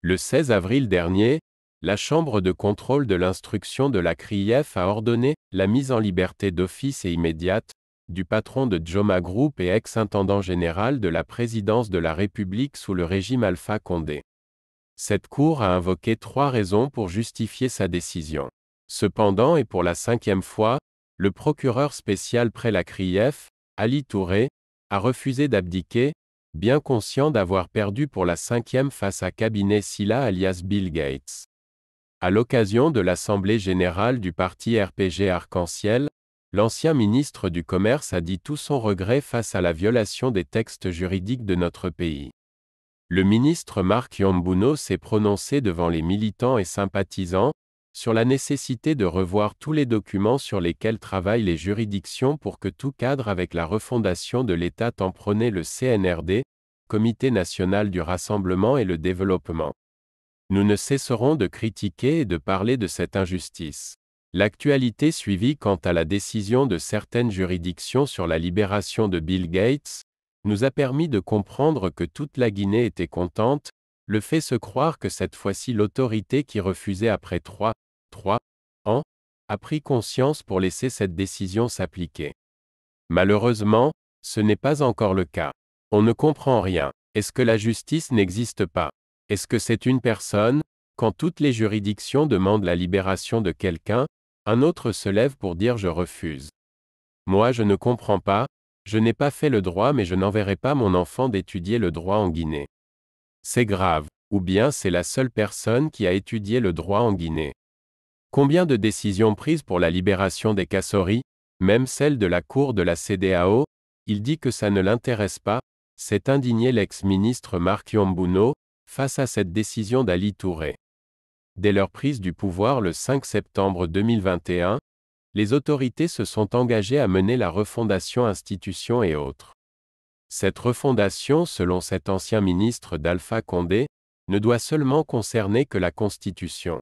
Le 16 avril dernier, la Chambre de contrôle de l'instruction de la CRIEF a ordonné la mise en liberté d'office et immédiate du patron de Joma Group et ex-intendant général de la présidence de la République sous le régime Alpha Condé. Cette Cour a invoqué trois raisons pour justifier sa décision. Cependant et pour la cinquième fois, le procureur spécial près la CRIEF, Ali Touré, a refusé d'abdiquer, bien conscient d'avoir perdu pour la cinquième face à Cabinet Silla alias Bill Gates. À l'occasion de l'Assemblée générale du parti RPG Arc-en-Ciel, l'ancien ministre du Commerce a dit tout son regret face à la violation des textes juridiques de notre pays. Le ministre Marc Yombuno s'est prononcé devant les militants et sympathisants, sur la nécessité de revoir tous les documents sur lesquels travaillent les juridictions pour que tout cadre avec la refondation de l'État tant le CNRD, Comité national du rassemblement et le développement. Nous ne cesserons de critiquer et de parler de cette injustice. L'actualité suivie quant à la décision de certaines juridictions sur la libération de Bill Gates, nous a permis de comprendre que toute la Guinée était contente, le fait se croire que cette fois-ci l'autorité qui refusait après trois 3 a pris conscience pour laisser cette décision s'appliquer. Malheureusement, ce n'est pas encore le cas. On ne comprend rien. Est-ce que la justice n'existe pas Est-ce que c'est une personne Quand toutes les juridictions demandent la libération de quelqu'un, un autre se lève pour dire je refuse. Moi je ne comprends pas, je n'ai pas fait le droit mais je n'enverrai pas mon enfant d'étudier le droit en Guinée. C'est grave, ou bien c'est la seule personne qui a étudié le droit en Guinée. Combien de décisions prises pour la libération des Kassori, même celle de la Cour de la CDAO, il dit que ça ne l'intéresse pas, s'est indigné l'ex-ministre Marc Yombuno, face à cette décision d'Ali Touré. Dès leur prise du pouvoir le 5 septembre 2021, les autorités se sont engagées à mener la refondation institution et autres. Cette refondation, selon cet ancien ministre d'Alpha Condé, ne doit seulement concerner que la Constitution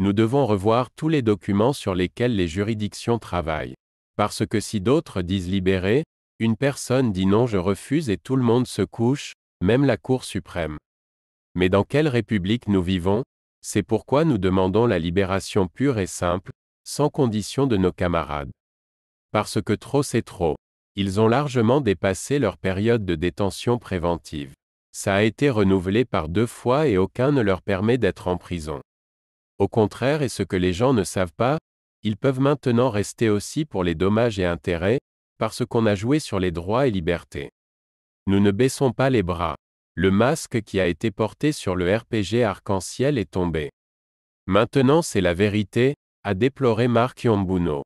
nous devons revoir tous les documents sur lesquels les juridictions travaillent. Parce que si d'autres disent libérer, une personne dit non je refuse et tout le monde se couche, même la Cour suprême. Mais dans quelle république nous vivons C'est pourquoi nous demandons la libération pure et simple, sans condition de nos camarades. Parce que trop c'est trop. Ils ont largement dépassé leur période de détention préventive. Ça a été renouvelé par deux fois et aucun ne leur permet d'être en prison. Au contraire et ce que les gens ne savent pas, ils peuvent maintenant rester aussi pour les dommages et intérêts, parce qu'on a joué sur les droits et libertés. Nous ne baissons pas les bras. Le masque qui a été porté sur le RPG arc-en-ciel est tombé. Maintenant c'est la vérité, a déploré Marc Yombuno.